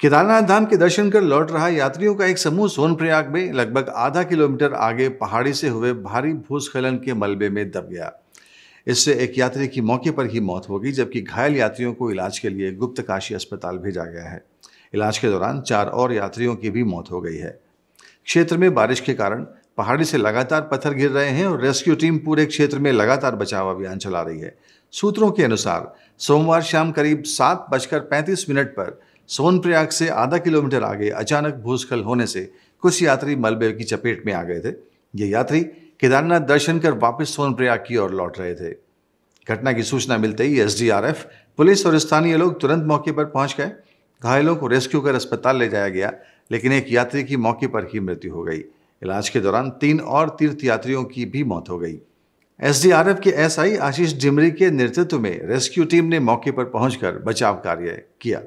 केदारनाथ धाम के दर्शन कर लौट रहा यात्रियों का एक समूह सोनप्रयाग में लगभग आधा किलोमीटर आगे पहाड़ी से हुए भारी भूस्खलन के मलबे में दब गया इससे एक यात्री की मौके पर ही मौत हो गई जबकि घायल यात्रियों को इलाज के लिए गुप्त काशी अस्पताल भेजा गया है इलाज के दौरान चार और यात्रियों की भी मौत हो गई है क्षेत्र में बारिश के कारण पहाड़ी से लगातार पत्थर गिर रहे हैं और रेस्क्यू टीम पूरे क्षेत्र में लगातार बचाव अभियान चला रही है सूत्रों के अनुसार सोमवार शाम करीब सात बजकर पैंतीस मिनट पर सोनप्रयाग से आधा किलोमीटर आगे अचानक भूस्खलन होने से कुछ यात्री मलबे की चपेट में आ गए थे ये यात्री केदारनाथ दर्शन कर वापस सोनप्रयाग की ओर लौट रहे थे घटना की सूचना मिलते ही एस पुलिस और स्थानीय लोग तुरंत मौके पर पहुंच गए घायलों को रेस्क्यू कर अस्पताल ले जाया गया लेकिन एक यात्री की मौके पर ही मृत्यु हो गई इलाज के दौरान तीन और तीर्थयात्रियों की भी मौत हो गई एसडीआरएफ के एसआई आशीष डिमरी के नेतृत्व में रेस्क्यू टीम ने मौके पर पहुंचकर बचाव कार्य किया